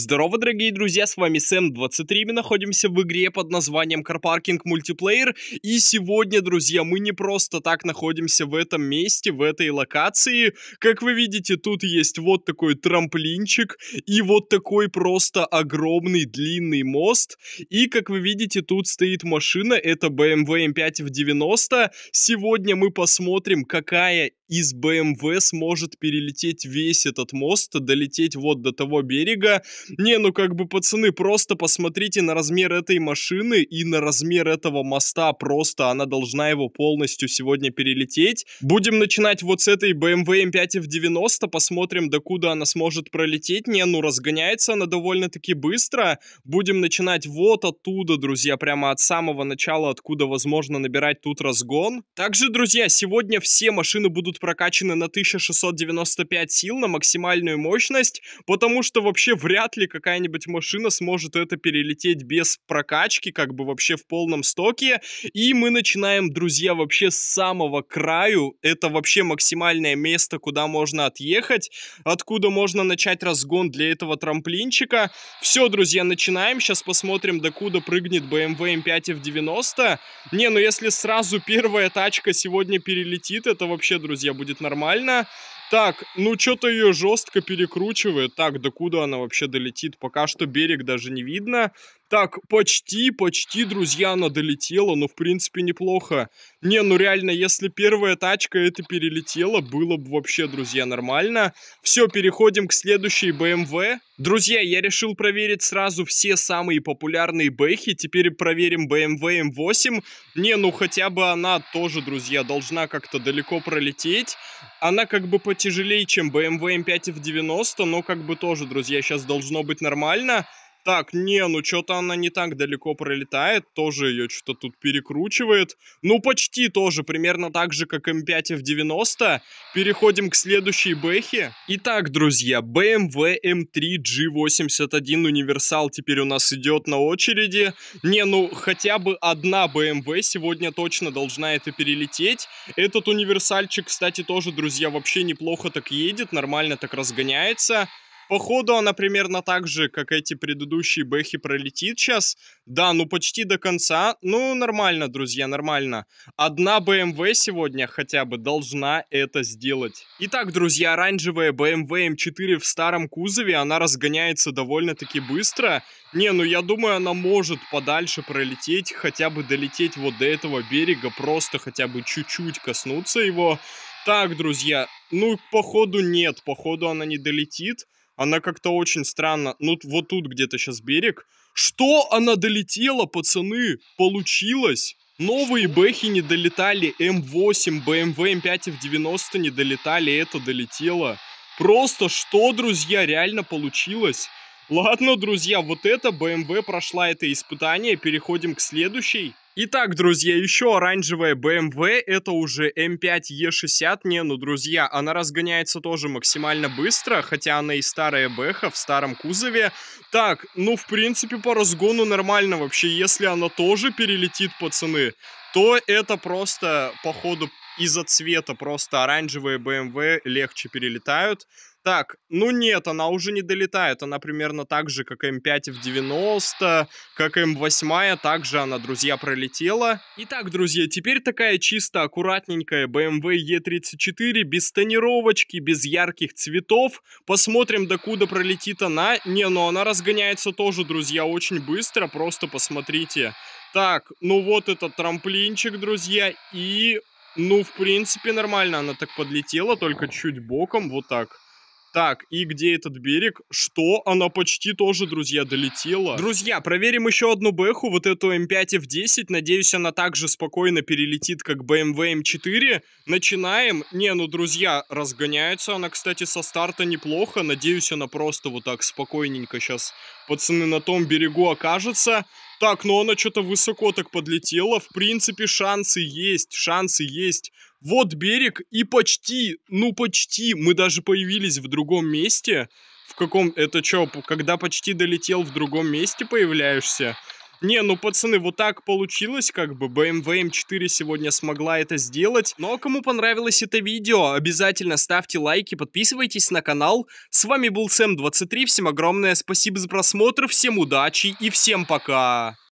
Здорово, дорогие друзья, с вами Сэм23, мы находимся в игре под названием Карпаркинг Multiplayer. и сегодня, друзья, мы не просто так находимся в этом месте, в этой локации, как вы видите, тут есть вот такой трамплинчик, и вот такой просто огромный длинный мост, и, как вы видите, тут стоит машина, это BMW M5 эм эм в 90, сегодня мы посмотрим, какая из БМВ сможет перелететь весь этот мост, долететь вот до того берега. Не, ну как бы, пацаны, просто посмотрите на размер этой машины и на размер этого моста. Просто она должна его полностью сегодня перелететь. Будем начинать вот с этой BMW M5 F90, посмотрим, докуда она сможет пролететь. Не, ну разгоняется она довольно-таки быстро. Будем начинать вот оттуда, друзья, прямо от самого начала, откуда возможно набирать тут разгон. Также, друзья, сегодня все машины будут будут прокачаны на 1695 сил, на максимальную мощность, потому что вообще вряд ли какая-нибудь машина сможет это перелететь без прокачки, как бы вообще в полном стоке. И мы начинаем, друзья, вообще с самого краю. Это вообще максимальное место, куда можно отъехать, откуда можно начать разгон для этого трамплинчика. Все, друзья, начинаем. Сейчас посмотрим, докуда прыгнет BMW M5 F90. Не, ну если сразу первая тачка сегодня перелетит, это вообще, друзья, будет нормально. Так, ну что-то ее жестко перекручивает. Так, до куда она вообще долетит? Пока что берег даже не видно. Так, почти, почти, друзья, она долетела, но в принципе неплохо. Не, ну реально, если первая тачка это перелетела, было бы вообще, друзья, нормально. Все, переходим к следующей BMW. Эм друзья, я решил проверить сразу все самые популярные бэхи. Теперь проверим BMW M8. Эм эм не, ну хотя бы она тоже, друзья, должна как-то далеко пролететь. Она как бы по потяжелее, чем BMW M5 эм эм в 90 но как бы тоже, друзья, сейчас должно быть нормально. Так, не, ну что-то она не так далеко пролетает, тоже ее что-то тут перекручивает. Ну, почти тоже, примерно так же, как М5 эм F90. Переходим к следующей бэхе. Итак, друзья, BMW M3 G81 Универсал теперь у нас идет на очереди. Не, ну, хотя бы одна BMW эм сегодня точно должна это перелететь. Этот универсальчик, кстати, тоже, друзья, вообще неплохо так едет, нормально так разгоняется. Походу она примерно так же, как эти предыдущие бэхи пролетит сейчас. Да, ну почти до конца. Ну, нормально, друзья, нормально. Одна BMW эм сегодня хотя бы должна это сделать. Итак, друзья, оранжевая BMW M4 эм эм в старом кузове, она разгоняется довольно-таки быстро. Не, ну я думаю, она может подальше пролететь, хотя бы долететь вот до этого берега, просто хотя бы чуть-чуть коснуться его. Так, друзья, ну, походу нет, походу она не долетит она как-то очень странно, ну вот тут где-то сейчас берег. Что она долетела, пацаны? Получилось! Новые бэхи не долетали, М8, BMW М5 в 90 не долетали, это долетело. Просто что, друзья, реально получилось? Ладно, друзья, вот это BMW эм прошла это испытание, переходим к следующей. Итак, друзья, еще оранжевая BMW, эм это уже M5E60, эм не, ну, друзья, она разгоняется тоже максимально быстро, хотя она и старая Бэха в старом кузове. Так, ну, в принципе, по разгону нормально вообще, если она тоже перелетит, пацаны, то это просто, походу, из-за цвета просто оранжевые BMW эм легче перелетают. Так, ну нет, она уже не долетает. Она примерно так же, как М5 в 90, как М8, также она, друзья, пролетела. Итак, друзья, теперь такая чисто аккуратненькая BMW E34 эм без тонировочки, без ярких цветов. Посмотрим, докуда пролетит она. Не, но ну она разгоняется тоже, друзья, очень быстро, просто посмотрите. Так, ну вот этот трамплинчик, друзья, и... Ну, в принципе, нормально она так подлетела, только чуть боком, вот так. Так, и где этот берег? Что? Она почти тоже, друзья, долетела. Друзья, проверим еще одну бэху, вот эту М5 F10. Надеюсь, она также спокойно перелетит, как BMW M4. Эм эм Начинаем. Не, ну, друзья, разгоняется она, кстати, со старта неплохо. Надеюсь, она просто вот так спокойненько сейчас, пацаны, на том берегу окажется. Так, но она что-то высоко так подлетела. В принципе, шансы есть, шансы есть. Вот берег и почти, ну почти, мы даже появились в другом месте. В каком, это что, когда почти долетел, в другом месте появляешься? Не, ну, пацаны, вот так получилось, как бы. BMW M4 сегодня смогла это сделать. Но ну, а кому понравилось это видео, обязательно ставьте лайки, подписывайтесь на канал. С вами был Сэм23, всем огромное спасибо за просмотр, всем удачи и всем пока!